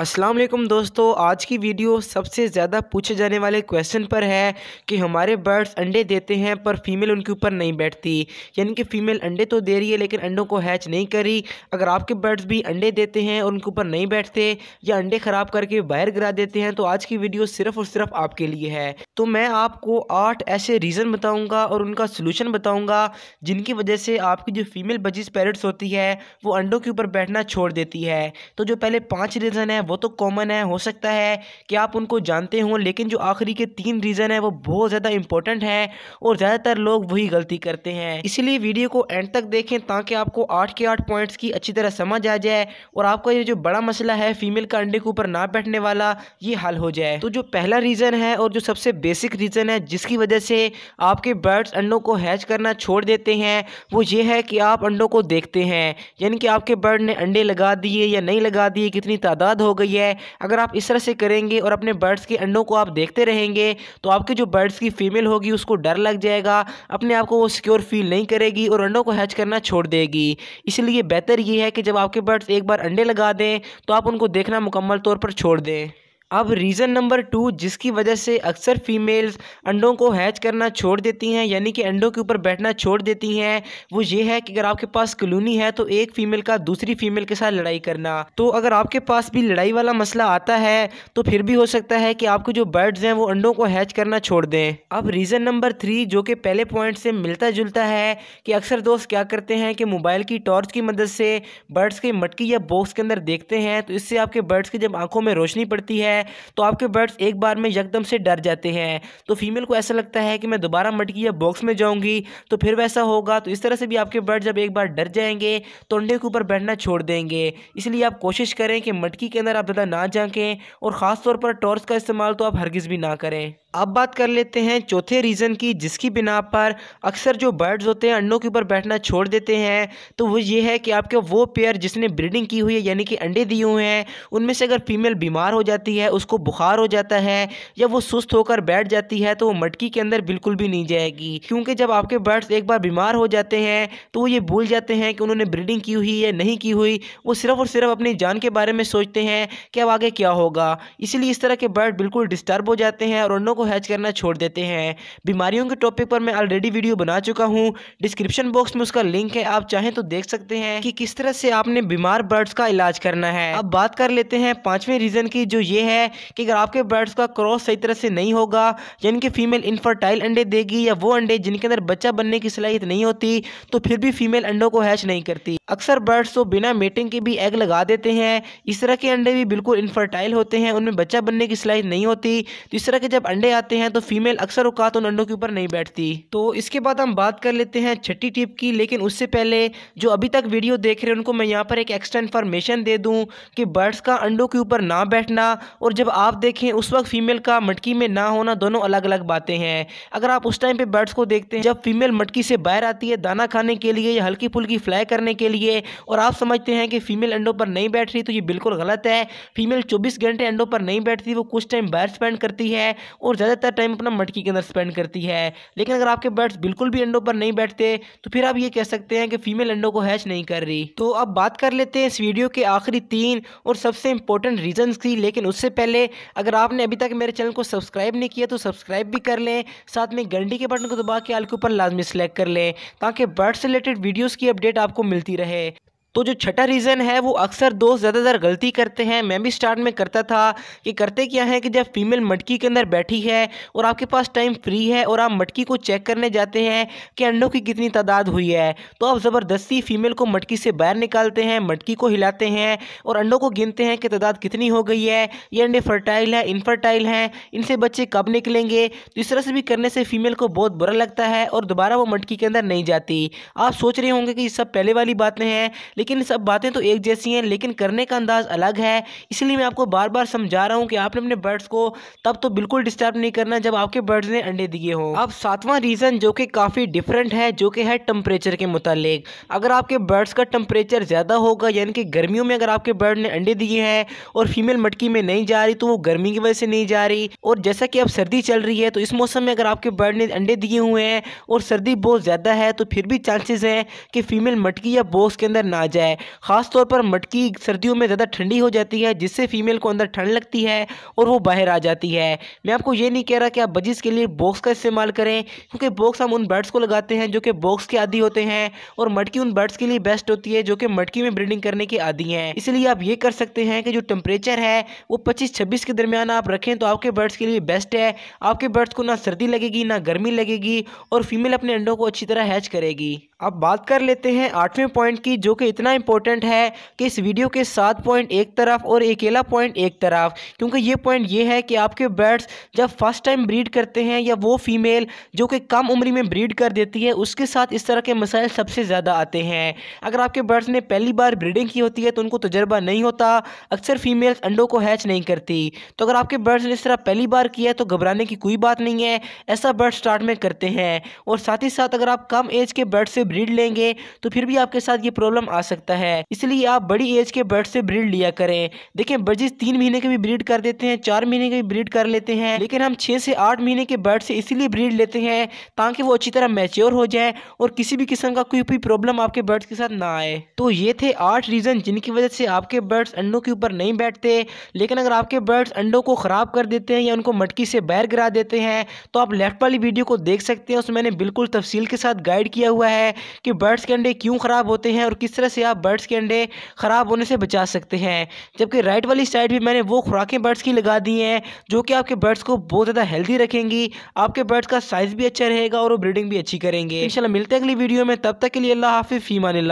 अस्सलाम वालेकुम दोस्तों आज की वीडियो सबसे ज़्यादा पूछे जाने वाले क्वेश्चन पर है कि हमारे बर्ड्स अंडे देते हैं पर फीमेल उनके ऊपर नहीं बैठती यानी कि फीमेल अंडे तो दे रही है लेकिन अंडों को हैच नहीं करी अगर आपके बर्ड्स भी अंडे देते हैं और उनके ऊपर नहीं बैठते या अंडे ख़राब करके बाहर गिरा देते हैं तो आज की वीडियो सिर्फ और सिर्फ आपके लिए है तो मैं आपको आठ ऐसे रीज़न बताऊँगा और उनका सोलूशन बताऊँगा जिनकी वजह से आपकी जो फीमेल बजिस पैरट्स होती है वो अंडों के ऊपर बैठना छोड़ देती है तो जो पहले पाँच रीज़न है वो तो कॉमन है हो सकता है कि आप उनको जानते हों लेकिन जो आखिरी के तीन रीज़न है वो बहुत ज़्यादा इंपॉर्टेंट है और ज़्यादातर लोग वही गलती करते हैं इसलिए वीडियो को एंड तक देखें ताकि आपको आठ के आठ पॉइंट्स की अच्छी तरह समझ आ जाए और आपका ये जो बड़ा मसला है फीमेल का अंडे के ऊपर ना बैठने वाला ये हल हो जाए तो जो पहला रीज़न है और जो सबसे बेसिक रीज़न है जिसकी वजह से आपके बर्ड्स अंडों को हैच करना छोड़ देते हैं वो ये है कि आप अंडों को देखते हैं यानी कि आपके बर्ड ने अंडे लगा दिए या नहीं लगा दिए कितनी तादाद हो हो गई है अगर आप इस तरह से करेंगे और अपने बर्ड्स के अंडों को आप देखते रहेंगे तो आपके जो बर्ड्स की फीमेल होगी उसको डर लग जाएगा अपने आप को वो सिक्योर फील नहीं करेगी और अंडों को हैच करना छोड़ देगी इसलिए बेहतर ये है कि जब आपके बर्ड्स एक बार अंडे लगा दें तो आप उनको देखना मुकम्मल तौर पर छोड़ दें अब रीज़न नंबर टू जिसकी वजह से अक्सर फीमेल्स अंडों को हैच करना छोड़ देती हैं यानी कि अंडों के ऊपर बैठना छोड़ देती हैं वो ये है कि अगर आपके पास कलोनी है तो एक फीमेल का दूसरी फीमेल के साथ लड़ाई करना तो अगर आपके पास भी लड़ाई वाला मसला आता है तो फिर भी हो सकता है कि आपको जो बर्ड्स हैं वो अंडों को हैच करना छोड़ दें अब रीज़न नंबर थ्री जो कि पहले पॉइंट से मिलता जुलता है कि अक्सर दोस्त क्या करते हैं कि मोबाइल की टॉर्च की मदद से बर्ड्स के मटकी या बॉक्स के अंदर देखते हैं तो इससे आपके बर्ड्स की जब आंखों में रोशनी पड़ती है है तो आपके बर्ड्स एक बार में यकदम से डर जाते हैं तो फीमेल को ऐसा लगता है कि मैं दोबारा मटकी या बॉक्स में जाऊंगी तो फिर वैसा होगा तो इस तरह से भी आपके बर्ड जब एक बार डर जाएंगे तो अंडे के ऊपर बैठना छोड़ देंगे इसलिए आप कोशिश करें कि मटकी के अंदर आप ज़्यादा ना झाँकें और खासतौर पर टॉर्च का इस्तेमाल तो आप हरगिज़ भी ना करें अब बात कर लेते हैं चौथे रीज़न की जिसकी बिना पर अक्सर जो बर्ड्स होते हैं अंडों के ऊपर बैठना छोड़ देते हैं तो वो ये है कि आपके वो पेयर जिसने ब्रीडिंग की हुई है यानी कि अंडे दिए हुए हैं उनमें से अगर फीमेल बीमार हो जाती है उसको बुखार हो जाता है या वो सुस्त होकर बैठ जाती है तो वो मटकी के अंदर बिल्कुल भी नहीं जाएगी क्योंकि जब आपके बर्ड्स एक बार बीमार हो जाते हैं तो वो ये भूल जाते हैं कि उन्होंने ब्रीडिंग की हुई या नहीं की हुई वो सिर्फ और सिर्फ अपनी जान के बारे में सोचते हैं कि अब आगे क्या होगा इसलिए इस तरह के बर्ड बिल्कुल डिस्टर्ब हो जाते हैं और उन्हों को हैच करना छोड़ देते हैं बीमारियों के टॉपिक पर मैं ऑलरेडी वीडियो बना चुका हूँ डिस्क्रिप्शन बॉक्स में उसका लिंक है आप चाहें तो देख सकते हैं कि किस तरह से आपने बीमार बर्ड्स का इलाज करना है अब बात कर लेते हैं पांचवें रीज़न की जो ये है है कि अगर आपके बर्ड्स का क्रॉस सही तरह से नहीं होगा यानी कि फीमेल इनफर्टाइल अंडे देगी या वो अंडे जिनके अंदर बच्चा बनने की सलाहियत नहीं होती तो फिर भी फीमेल अंडों को हैच नहीं करती अक्सर बर्ड्स तो बिना मेटिंग के भी एग लगा देते हैं इस तरह के अंडे भी बिल्कुल इनफर्टाइल होते हैं उनमें बच्चा बनने की सलाहियत नहीं होती तो इस तरह के जब अंडे आते हैं तो फीमेल अक्सर अवकात उन अंडों के ऊपर नहीं बैठती तो इसके बाद हम बात कर लेते हैं छठी टिप की लेकिन उससे पहले जो अभी तक वीडियो देख रहे हैं उनको मैं यहाँ पर एक एक्स्ट्रा इन्फॉर्मेशन दे दूँ कि बर्ड्स का अंडों के ऊपर ना बैठना और जब आप देखें उस वक्त फीमेल का मटकी में ना होना दोनों अलग अलग बातें हैं अगर आप उस टाइम पे बर्ड्स को देखते हैं जब फीमेल मटकी से बाहर आती है दाना खाने के लिए या हल्की फुल्की फ्लाई करने के लिए और आप समझते हैं कि फीमेल अंडों पर नहीं बैठ रही तो ये बिल्कुल गलत है फीमेल चौबीस घंटे अंडों पर नहीं बैठती वो कुछ टाइम बाहर स्पेंड करती है और ज़्यादातर टाइम अपना मटकी के अंदर स्पेंड करती है लेकिन अगर आपके बर्ड्स बिल्कुल भी अंडों पर नहीं बैठते तो फिर आप ये कह सकते हैं कि फीमेल अंडों को हैच नहीं कर रही तो अब बात कर लेते हैं इस वीडियो के आखिरी तीन और सबसे इंपॉर्टेंट रीज़न की लेकिन उससे सबसे पहले अगर आपने अभी तक मेरे चैनल को सब्सक्राइब नहीं किया तो सब्सक्राइब भी कर लें साथ में घंटी के बटन को दबा के आल के ऊपर लाजमी सेलेक्ट कर लें ताकि बर्ड से रिलेटेड वीडियोज़ की अपडेट आपको मिलती रहे तो जो छठा रीज़न है वो अक्सर दोस्त ज़्यादातर गलती करते हैं मैं भी स्टार्ट में करता था कि करते क्या है कि जब फीमेल मटकी के अंदर बैठी है और आपके पास टाइम फ्री है और आप मटकी को चेक करने जाते हैं कि अंडों की कितनी तादाद हुई है तो आप ज़बरदस्ती फीमेल को मटकी से बाहर निकालते हैं मटकी को हिलाते हैं और अंडों को गिनते हैं कि तादाद कितनी हो गई है ये अंडे फर्टाइल है इनफर्टाइल हैं इनसे बच्चे कब निकलेंगे तो इस तरह से भी करने से फीमेल को बहुत बुरा लगता है और दोबारा वो मटकी के अंदर नहीं जाती आप सोच रहे होंगे कि ये सब पहले वाली बातें हैं लेकिन सब बातें तो एक जैसी हैं लेकिन करने का अंदाज़ अलग है इसलिए मैं आपको बार बार समझा रहा हूँ कि आपने अपने बर्ड्स को तब तो बिल्कुल डिस्टर्ब नहीं करना जब आपके बर्ड्स ने अंडे दिए हों अब सातवां रीज़न जो कि काफ़ी डिफरेंट है जो कि है टम्परेचर के मुतालिक अगर आपके बर्ड्स का टम्परेचर ज़्यादा होगा यानी कि गर्मियों में अगर आपके बर्ड ने अंडे दिए हैं और फीमेल मटकी में नहीं जा रही तो वो गर्मी की वजह से नहीं जा रही और जैसा कि अब सर्दी चल रही है तो इस मौसम में अगर आपके बर्ड ने अंडे दिए हुए हैं और सर्दी बहुत ज़्यादा है तो फिर भी चांसेस हैं कि फीमेल मटकी या बॉस के अंदर ना जाए ख़ासतौर पर मटकी सर्दियों में ज़्यादा ठंडी हो जाती है जिससे फीमेल को अंदर ठंड लगती है और वो बाहर आ जाती है मैं आपको ये नहीं कह रहा कि आप बजिस के लिए बॉक्स का इस्तेमाल करें क्योंकि बॉक्स हम उन बर्ड्स को लगाते हैं जो कि बॉक्स के आदि होते हैं और मटकी उन बर्ड्स के लिए बेस्ट होती है जो कि मटकी में ब्रीडिंग करने के आदि हैं इसलिए आप ये कर सकते हैं कि जो टेम्परेचर है वो पच्चीस छब्बीस के दरमियान आप रखें तो आपके बर्ड्स के लिए बेस्ट है आपके बर्ड्स को ना सर्दी लगेगी ना गर्मी लगेगी और फीमेल अपने अंडों को अच्छी तरह हैच करेगी अब बात कर लेते हैं आठवें पॉइंट की जो कि इतना इंपॉर्टेंट है कि इस वीडियो के सात पॉइंट एक तरफ और अकेला पॉइंट एक तरफ क्योंकि ये पॉइंट ये है कि आपके बर्ड्स जब फर्स्ट टाइम ब्रीड करते हैं या वो फीमेल जो कि कम उम्र में ब्रीड कर देती है उसके साथ इस तरह के मसाइल सबसे ज़्यादा आते हैं अगर आपके बर्ड्स ने पहली बार ब्रीडिंग की होती है तो उनको तजर्बा नहीं होता अक्सर फीमेल्स अंडों को हैच नहीं करती तो अगर आपके बर्ड्स ने इस तरह पहली बार किया है तो घबराने की कोई बात नहीं है ऐसा बर्ड स्टार्ट में करते हैं और साथ ही साथ अगर आप कम एज के बर्ड से ब्रीड लेंगे तो फिर भी आपके साथ ये प्रॉब्लम आ सकता है इसलिए आप बड़ी एज के बर्ड से ब्रीड लिया करें देखें बर्जिस तीन महीने के भी ब्रीड कर देते हैं चार महीने के भी ब्रीड कर लेते हैं लेकिन हम छह से आठ महीने के बर्ड से इसीलिए ब्रीड लेते हैं ताकि वो अच्छी तरह मेच्योर हो जाए और किसी भी किस्म का कोई भी प्रॉब्लम आपके बर्ड्स के साथ ना आए तो ये थे आठ रीज़न जिनकी वजह से आपके बर्ड्स अंडों के ऊपर नहीं बैठते लेकिन अगर आपके बर्ड्स अंडों को ख़राब कर देते हैं या उनको मटकी से बाहर गिरा देते हैं तो आप लेफ्ट वाली वीडियो को देख सकते हैं उसमें मैंने बिल्कुल तफसील के साथ गाइड किया हुआ है कि बर्ड्स के अंडे क्यों ख़राब होते हैं और किस तरह से से आप बर्ड्स के अंडे ख़राब होने से बचा सकते हैं जबकि राइट वाली साइड भी मैंने वो खुराकें बर्ड्स की लगा दी हैं जो कि आपके बर्ड्स को बहुत ज़्यादा हेल्दी रखेंगी आपके बर्ड्स का साइज़ भी अच्छा रहेगा और वो ब्रीडिंग भी अच्छी करेंगे इन मिलते हैं अगली वीडियो में तब तक के लिए अल्लाह हाफि फ़ीमान